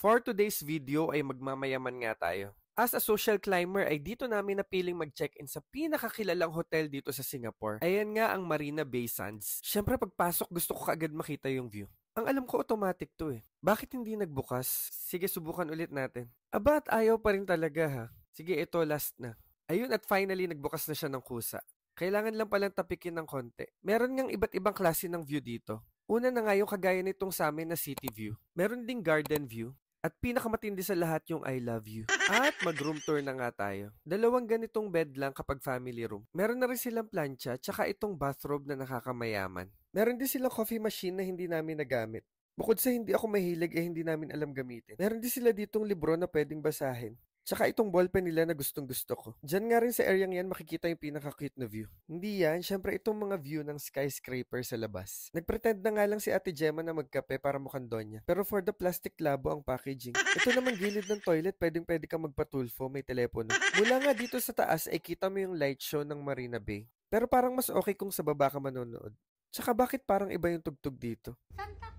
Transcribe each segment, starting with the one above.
For today's video ay magmamayaman nga tayo. As a social climber ay dito namin napiling mag-check-in sa pinakakilalang hotel dito sa Singapore. Ayan nga ang Marina Bay Sands. Siyempre pagpasok gusto ko kaagad makita yung view. Ang alam ko automatic to eh. Bakit hindi nagbukas? Sige subukan ulit natin. Aba at ayaw pa rin talaga ha. Sige ito last na. Ayun at finally nagbukas na siya ng kusa. Kailangan lang palang tapikin ng konti. Meron ngang iba't ibang klase ng view dito. Una na nga yung kagaya nitong sa amin na city view. Meron ding garden view. At pinakamatindi sa lahat yung I love you. At mag-room tour na nga tayo. Dalawang ganitong bed lang kapag family room. Meron na rin silang plancha, tsaka itong bathrobe na nakakamayaman. Meron din silang coffee machine na hindi namin nagamit. Bukod sa hindi ako mahilig eh hindi namin alam gamitin. Meron din sila ditong libro na pwedeng basahin. Tsaka itong ballpen nila na gustong gusto ko. Diyan nga rin sa area yan makikita yung pinaka-cute na view. Hindi yan, syempre itong mga view ng skyscraper sa labas. Nagpretend na nga lang si Ate Gemma na magkape para mukhang donya. Pero for the plastic labo ang packaging. Ito naman gilid ng toilet, pwedeng pwede ka magpatulfo, may telepono. Mula nga dito sa taas ay kita mo yung light show ng Marina Bay. Pero parang mas okay kung sa baba ka manonood. Tsaka bakit parang iba yung tugtog dito? Santa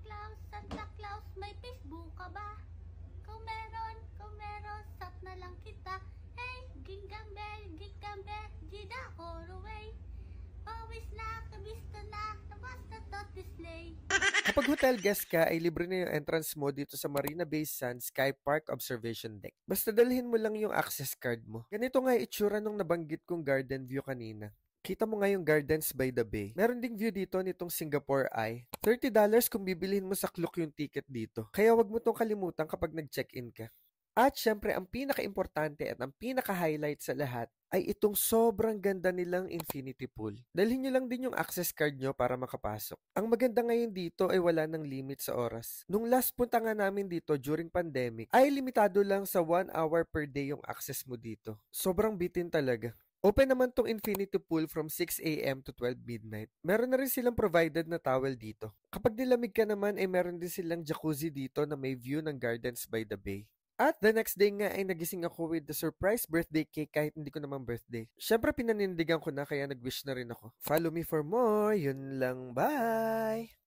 Kapag hotel guest ka, ay libre na yung entrance mo dito sa Marina Bay Sands Sky Park Observation Deck. Basta dalhin mo lang yung access card mo. Ganito nga itsura nung nabanggit kong garden view kanina. Kita mo nga yung Gardens by the Bay. Meron ding view dito nitong Singapore Eye. $30 kung bibilihin mo sa clock yung ticket dito. Kaya wag mo tong kalimutan kapag nag-check-in ka. At syempre, ang pinaka-importante at ang pinaka-highlight sa lahat ay itong sobrang ganda nilang infinity pool. Dalhin nyo lang din yung access card nyo para makapasok. Ang maganda ngayon dito ay wala ng limit sa oras. Nung last punta nga namin dito during pandemic, ay limitado lang sa 1 hour per day yung access mo dito. Sobrang bitin talaga. Open naman tong infinity pool from 6 a.m. to 12 midnight. Meron na rin silang provided na towel dito. Kapag nilamig ka naman, ay eh, meron din silang jacuzzi dito na may view ng gardens by the bay. At the next day nga ay nagising ako with the surprise birthday cake kahit hindi ko naman birthday. Siyempre pinanindigan ko na kaya nag-wish na rin ako. Follow me for more. Yun lang. Bye!